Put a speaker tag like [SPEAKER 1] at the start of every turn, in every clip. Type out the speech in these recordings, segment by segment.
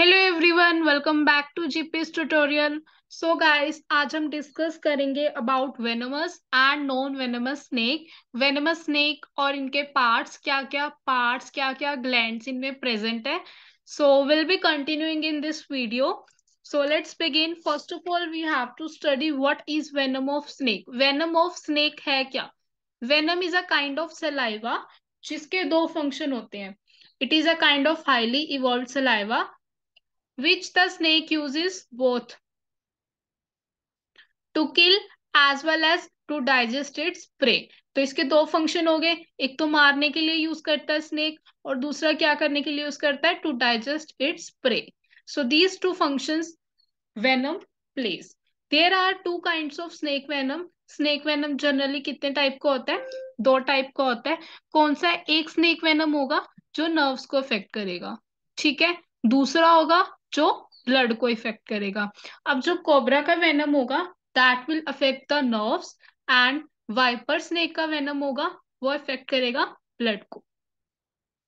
[SPEAKER 1] Hello everyone welcome back to GPS tutorial so guys आज हम discuss करेंगे about venomous and non venomous snake venomous snake और इनके parts क्या क्या पार्ट्स क्या क्या ग्लैंड्स इनमें प्रेजेंट है so will be continuing in this video so let's begin first of all we have to study what is venom of snake venom of snake है क्या venom is a kind of saliva जिसके दो function होते हैं it is a kind of highly evolve saliva which the snake uses both to kill as well as to digest its prey तो इसके दो function हो गए एक तो मारने के लिए यूज करता है स्नेक और दूसरा क्या करने के लिए यूज करता है to digest its prey so these two function venom place there are two kind of snake venom snake venom generally कितने टाइप का होता है दो टाइप का होता है कौन सा एक स्नेक वेनम होगा जो नर्व्स को अफेक्ट करेगा ठीक है दूसरा होगा जो ब्लड को इफेक्ट करेगा अब जो कोबरा का वेनम होगा that will affect the nerves and viper snake का वेनम होगा वो इफेक्ट करेगा ब्लड को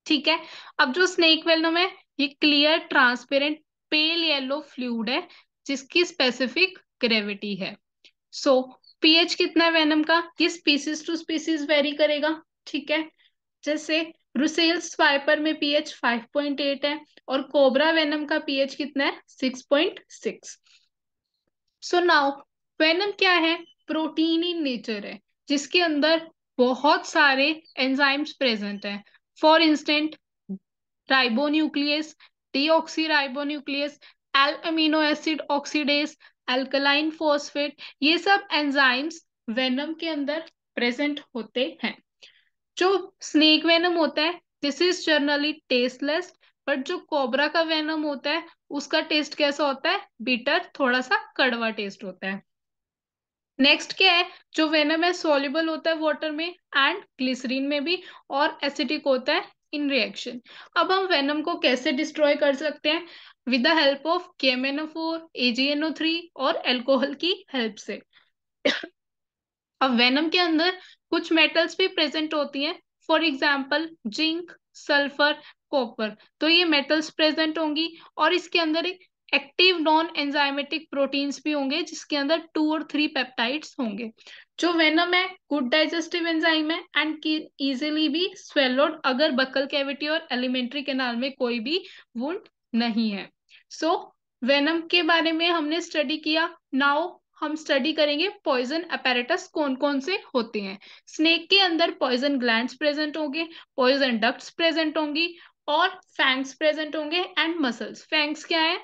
[SPEAKER 1] ठीक है अब जो स्नेक वेनम है ये clear transparent pale yellow fluid है जिसकी स्पेसिफिक ग्रेविटी है सो पीएच कितना है वेनम का ये स्पीसीज टू स्पीसीज वेरी करेगा ठीक है जैसे रुसेल स्वाइपर में पीएच 5.8 है और कोबरा वेनम का पीएच कितना है 6.6 सो नाउ वेनम क्या है प्रोटीन इन नेचर है जिसके अंदर बहुत सारे एंजाइम्स प्रेजेंट हैं for instant ribonuclease deoxy ribonuclease L amino acid oxidase alkaline phosphate ये सब एंजाइम्स वेनम के अंदर प्रेजेंट होते हैं जो स्नेक वेनम होता है this is generally tasteless but जो कोबरा का वेनम होता है उसका टेस्ट कैसा होता है बीटर थोड़ा सा कड़वा टेस्ट होता है नेक्स्ट क्या है जो वेनम है सोल्यूबल होता है वाटर में एंड ग्लिसरीन में भी और एसिडिक होता है इन रिएक्शन अब हम वेनम को कैसे डिस्ट्रॉय कर सकते हैं with the help of KMnO four AgNO three और एल्कोहल की हेल्प से अब वेनम के अंदर कुछ मेटल्स भी प्रेजेंट होती हैं for example zinc sulphur copper तो ये मेटल्स प्रेजेंट होंगी और इसके अंदर एक एक्टिव नॉन एंजाइमेटिक प्रोटीन्स भी होंगे जिसके अंदर टू और थ्री पेप्टाइड्स होंगे जो वेनम है गुड डाइजेस्टिव एंजाइम है एंड इजिली भी स्वेलोड अगर बकल कैविटी और एलिमेंट्री केनाल में कोई भी वुंड नहीं है सो so, वेनम के बारे में हमने स्टडी किया नाउ हम स्टडी करेंगे पॉइजन अपेरेटस कौन कौन से होते हैं स्नेक के अंदर पॉइजन ग्लैंड्स प्रेजेंट होंगे पॉइजन डक्ट्स प्रेजेंट होंगी और फैंक्स प्रेजेंट होंगे एंड मसल्स फैंक्स क्या है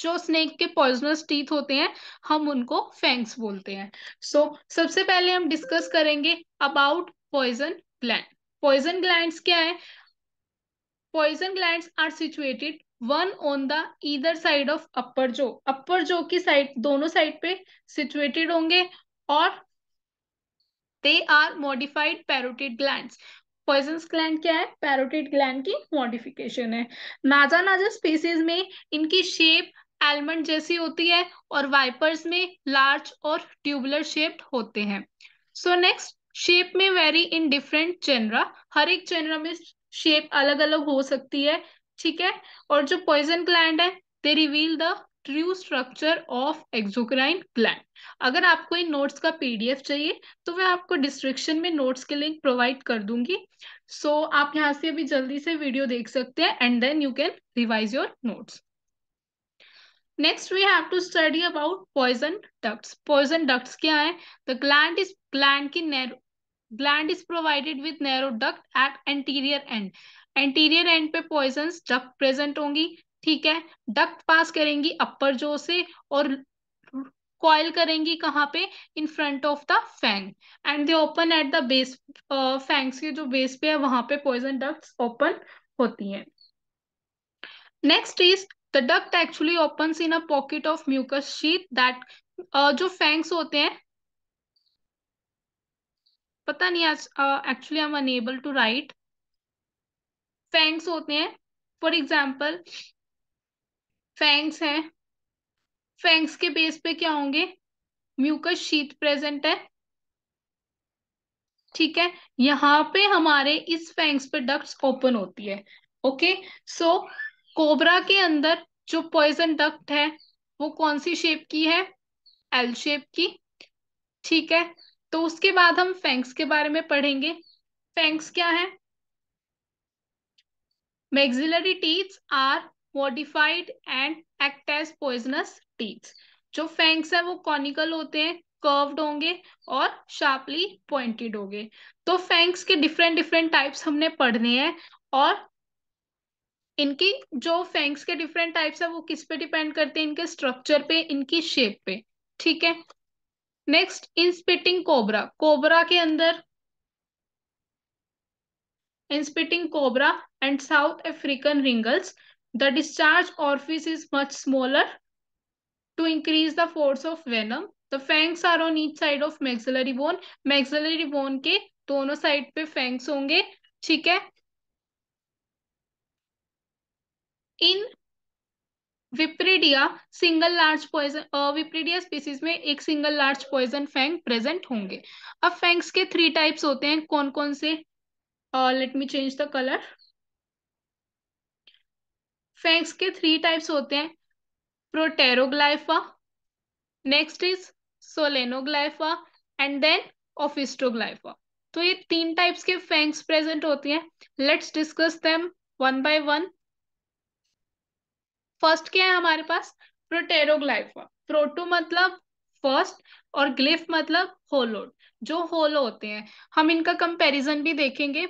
[SPEAKER 1] जो स्नेक के पॉइजनस टीथ होते हैं हम उनको फैंक्स बोलते हैं सो so, सबसे पहले हम डिस्कस करेंगे about poison gland poison gland क्या है poison gland are situated one on the either side of upper जो अपर जो की साइड दोनों साइड पे सिचुएटेड होंगे और they are modified parotid gland poisons gland क्या है पैरोटिड ग्लैंड की मॉडिफिकेशन है नाजा नाजा स्पीसीज में इनकी शेप एलमंड जैसी होती है और वाइपर्स में लार्ज और ट्यूबुलर शेप्ड होते हैं सो नेक्स्ट शेप में वेरी इन डिफरेंट जेनरा हर एक जेनरा में शेप अलग अलग हो सकती है ठीक है और जो पॉइजन ग्लैंड है they reveal the true structure of exocrine gland अगर आपको इन नोट्स का पीडीएफ चाहिए तो मैं आपको डिस्क्रिप्शन में नोट्स के लिंक प्रोवाइड कर दूंगी सो so, आप यहाँ से अभी जल्दी से वीडियो देख सकते हैं and then you can revise your notes next we have to study about poison ducts poison ducts क्या है द ग्लैंड इज ग्लैंड की narrow gland is provided with narrow duct at anterior end anterior end पे poison duct present होंगी ठीक है duck पास करेंगी अपर जो से और कॉयल करेंगी कहाँ पे in front of the fang and they open at the base fangs के जो बेस पे है वहां पे पॉइजन डक ओपन होती हैं next is the duct actually open in a pocket of mucus sheet that जो फैंग्स होते हैं पता नहीं आज actually I am unable to write fangs होते हैं फॉर एग्जाम्पल फैंग्स हैं फैंग्स के बेस पे क्या होंगे म्यूकस शीत प्रेजेंट है ठीक है यहाँ पे हमारे इस फैंग्स पे डक्ट ओपन होती है ओके सो कोबरा के अंदर जो पॉइजन डक्ट है वो कौन सी शेप की है एल शेप की ठीक है तो उसके बाद हम फैंक्स के बारे में पढ़ेंगे फैंक्स क्या है maxillary teeth are modified and act as poisonous teeth. jo fangs hai wo conical hote hain curved honge aur sharply pointed honge to fangs ke different different types humne padhne hain aur इनकी जो fangs के different types है वो किस पे depend करते हैं इनके स्ट्रक्चर पे इनकी शेप पे ठीक है नेक्स्ट इंस्पिटिंग कोबरा कोबरा के अंदर spitting cobra and South African ringles The discharge orifice is much smaller to increase the force of venom. The fangs are on each side of maxillary bone. Maxillary bone ke dono side pe fangs honge theek hai in Viperidae single large poison Viperidae species में एक single large poison fang present होंगे अब fangs के three types होते हैं कौन कौन से let me change the colour fangs के थ्री टाइप्स होते हैं proteroglypha next is solenoglypha and then opisthoglypha तो ये तीन टाइप्स के फैंक्स प्रेजेंट होती हैं let's discuss them one by one first क्या है हमारे पास प्रोटेरोग्लाइफा प्रोटो मतलब फर्स्ट और ग्लिफ मतलब होलोड जो होलो होते हैं हम इनका कंपैरिजन भी देखेंगे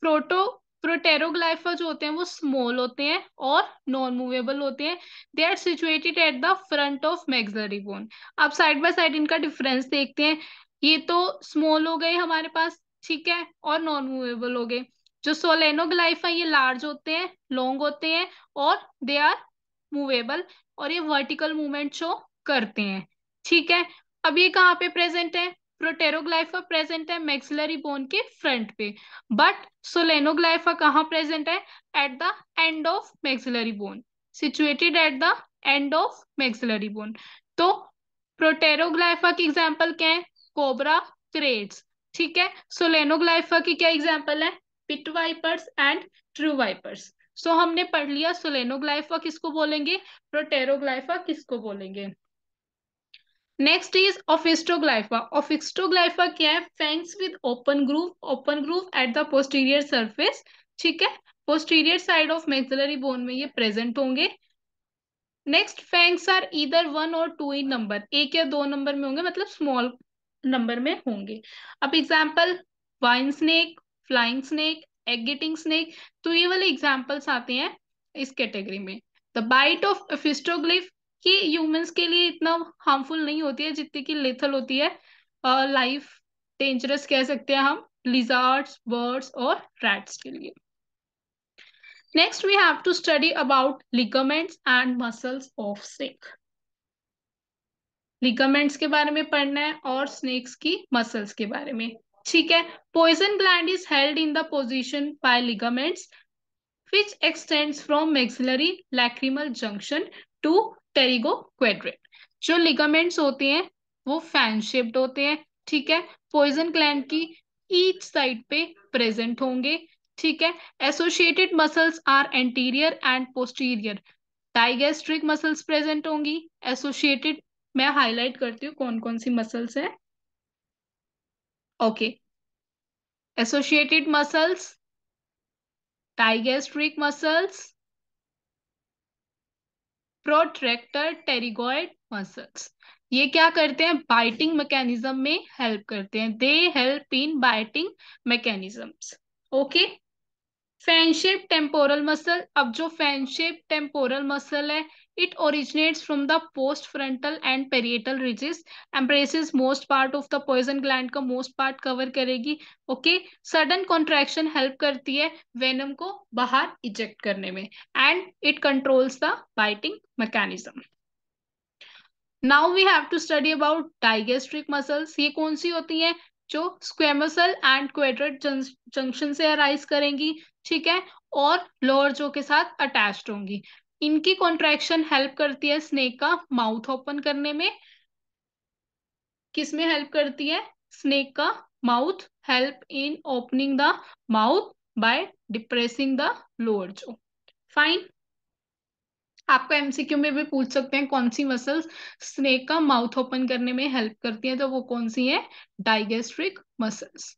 [SPEAKER 1] प्रोटो प्रोटेरोग्लाइफा जो होते हैं वो स्मॉल होते हैं और नॉन मूवेबल होते हैं they are situated at the front of maxillary bone आप साइड बाय साइड इनका डिफरेंस देखते हैं ये तो स्मॉल हो गए हमारे पास ठीक है और नॉन मूवेबल हो गए जो सोलेनोग्लाइफा ये लार्ज होते हैं लॉन्ग होते हैं और दे आर मूवेबल और ये वर्टिकल मूवमेंट शो करते हैं ठीक है अब ये कहाँ पे प्रेजेंट है प्रोटेरोग्लाइफा प्रेजेंट है मैक्सिलरी बोन के फ्रंट पे बट सोलेनोग्लाइफा कहाँ प्रेजेंट है at the end of maxillary bone situated at the end of maxillary bone तो प्रोटेरोग्लाइफा की एग्जाम्पल क्या है कोबरा क्रेट्स ठीक है सोलेनोग्लाइफा की क्या एग्जाम्पल है pit vipers and true vipers so हमने पढ़ लिया सोलेनोग्लाइफा किसको बोलेंगे प्रोटेरोग्लाइफा किसको बोलेंगे नेक्स्ट इज ऑफिस्टोग्लाइफा ऑफिस्टोग्लाइफा क्या है fangs with open groove open groove at the posterior surface ठीक है posterior side of maxillary bone में ये प्रेजेंट होंगे नेक्स्ट फैंक्स आर इधर वन और टू इन नंबर एक या दो नंबर में होंगे मतलब स्मॉल नंबर में होंगे अब example vine snake flying snake egg eating snake तो ये वाले एग्जाम्पल्स आते हैं इस कैटेगरी में द बाइट ऑफ फिस्टोग्लिफ कि ह्यूमंस के लिए इतना हार्मफुल नहीं होती है जितनी कि लेथल होती है लाइफ डेंजरस कह सकते हैं हम लिजार्ड्स बर्ड्स और रैट्स के लिए next we have to study about ligaments and muscles of snake ligaments के बारे में पढ़ना है और स्नेक्स की मसल्स के बारे में ठीक है poison gland is held in the position by ligaments which extends from maxillary lacrimal junction to pterygo quadrate जो लिगामेंट्स होते हैं वो फैन शेप्ड होते हैं ठीक है पॉइजन क्लैंड की ईच साइड पे प्रेजेंट होंगे ठीक है associated muscles are anterior and posterior digastric muscles present होंगी एसोसिएटेड मैं हाईलाइट करती हूँ कौन कौन सी मसल्स है okay associated muscles digastric muscles protractor pterygoid muscles ये क्या करते हैं बाइटिंग मैकेनिज्म में हेल्प करते हैं they help in biting mechanisms okay fan shape temporal muscle अब जो फैनशेप टेम्पोरल मसल है It originates from the postfrontal and parietal ridges, embraces most part of the poison gland का मोस्ट पार्ट कवर करेगी okay sudden contraction help करती है venom को बाहर eject करने में and it controls the biting mechanism now we have to study about digastric muscle ये कौन सी होती है जो स्क्वेमसल एंड क्वेड्रेट जंक्शन से अराइज करेंगी ठीक है और लोअर जो के साथ अटैच्ड होंगी इनकी कॉन्ट्रैक्शन हेल्प करती है स्नेक का माउथ ओपन करने में किस में हेल्प करती है स्नेक का mouth help in opening the mouth by depressing the lower जो फाइन आपको एमसीक्यू में भी पूछ सकते हैं कौन सी मसल्स स्नेक का माउथ ओपन करने में हेल्प करती है तो वो कौन सी है digastric muscles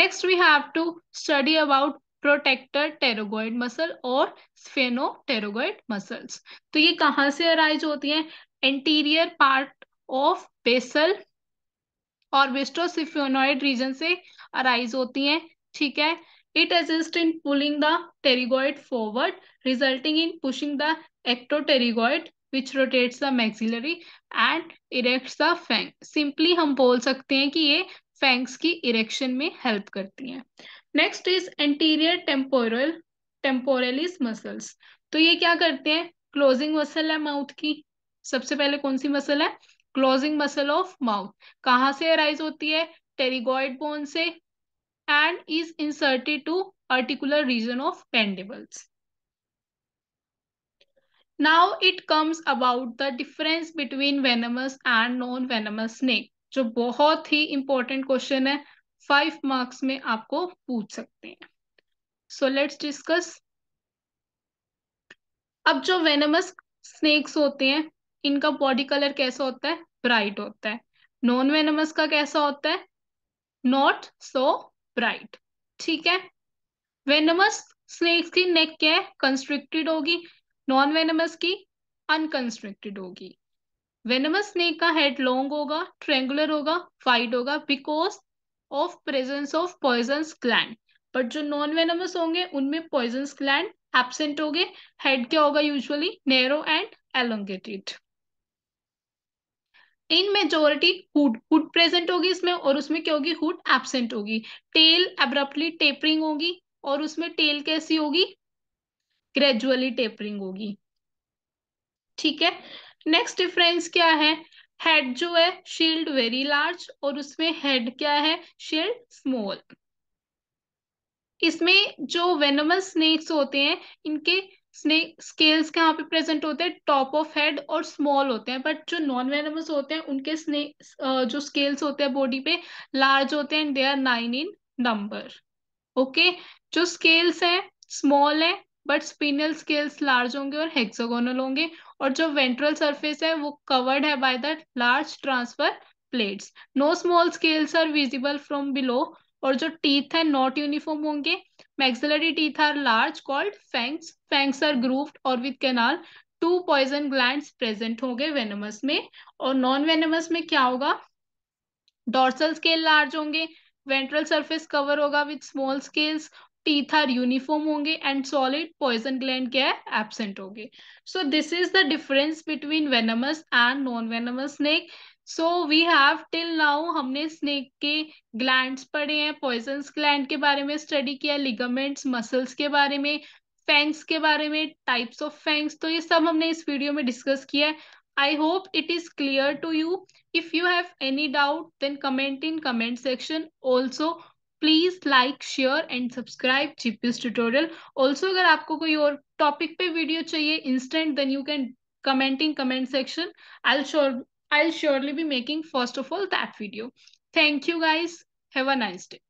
[SPEAKER 1] next we have to study about protractor pterygoid muscle और स्फेनो टेरोगोइड मसल्स तो ये कहाँ से अराइज होती है एंटीरियर पार्ट ऑफ बेसल और विस्ट्रोसिफ्योनोइड रीजन से अराइज होती है ठीक है it assist in pulling the pterygoid forward resulting in pushing the ectopterygoid which rotate the maxillary and erect the fang simply हम बोल सकते हैं कि ये फेंग्स की इरेक्शन में हेल्प करती है next is anterior temporal temporalis muscles तो ये क्या करते हैं क्लोजिंग मसल है माउथ की सबसे पहले कौन सी मसल है क्लोजिंग मसल ऑफ माउथ कहाँ से अराइज होती है टेरिगोइड बोन से and is inserted to particular region of mandibles now it comes about the difference between venomous and non venomous snake जो बहुत ही इंपॉर्टेंट क्वेश्चन है फाइव मार्क्स में आपको पूछ सकते हैं सो लेट्स डिस्कस अब जो वेनमस स्नेक्स होते हैं इनका बॉडी कलर कैसा होता है ब्राइट होता है नॉन वेनमस का कैसा होता है नॉट सो ब्राइट ठीक है वेनमस स्नेक्स की नेक क्या है कंस्ट्रिक्टेड होगी नॉन वेनमस की अनकंस्ट्रिक्टेड होगी वेनमस स्नेक का हेड लॉन्ग होगा ट्रेंगुलर होगा वाइड होगा because of presence of poison gland but जो नॉन वेनमस होंगे उनमें पॉइजन ग्लैंड एबसेंट होंगे हेड क्या होगा usually narrow and elongated in majority hood hood present होगी इसमें और उसमें क्या होगी हुड एबसेंट होगी टेल एब्रप्टली टेपरिंग होगी और उसमें टेल कैसी होगी ग्रेजुअली टेपरिंग होगी ठीक है नेक्स्ट डिफरेंस क्या है हेड जो है शील्ड वेरी लार्ज और उसमें हेड क्या है शील्ड स्मॉल इसमें जो वेनमस स्नेक्स होते हैं इनके स्नेक स्केल्स कहाँ पे प्रेजेंट होते हैं टॉप ऑफ हेड और स्मॉल होते हैं बट जो नॉन वेनमस होते हैं उनके स्नेक जो स्केल्स होते हैं बॉडी पे लार्ज होते हैं they are nine in number okay जो स्केल्स हैं स्मॉल है बट स्पिनल स्केल्स लार्ज होंगे और हेक्सागोनल होंगे और जो वेंट्रल सरफेस है वो कवर्ड है by the large transfer plates no small scales are visible from below और जो टीथ है नॉट यूनिफॉर्म होंगे maxillary teeth are large called fangs fangs are grooved और with canal to poison gland present होंगे venomous में और non venomous में क्या होगा डॉर्सल स्केल लार्ज होंगे वेंट्रल सरफेस कवर होगा with small scales teeth are uniform होंगे एंड सॉलिड पॉइजन ग्लैंड क्या है एबसेंट होंगे so this is the difference between venomous and non venomous snake so we have till now हमने snake के gland पढ़े हैं poison gland के बारे में स्टडी किया लिगामेंट्स मसल्स के बारे में फैंग्स के बारे में टाइप्स ऑफ फैंग्स तो ये सब हमने इस वीडियो में डिस्कस किया है I hope it is clear to you if you have any doubt then comment in comment section also please like share and subscribe GPS tutorial also अगर आपको कोई और टॉपिक पे वीडियो चाहिए instant then you can comment in comment section I sure I surely be making first of all that video thank you guys have a nice day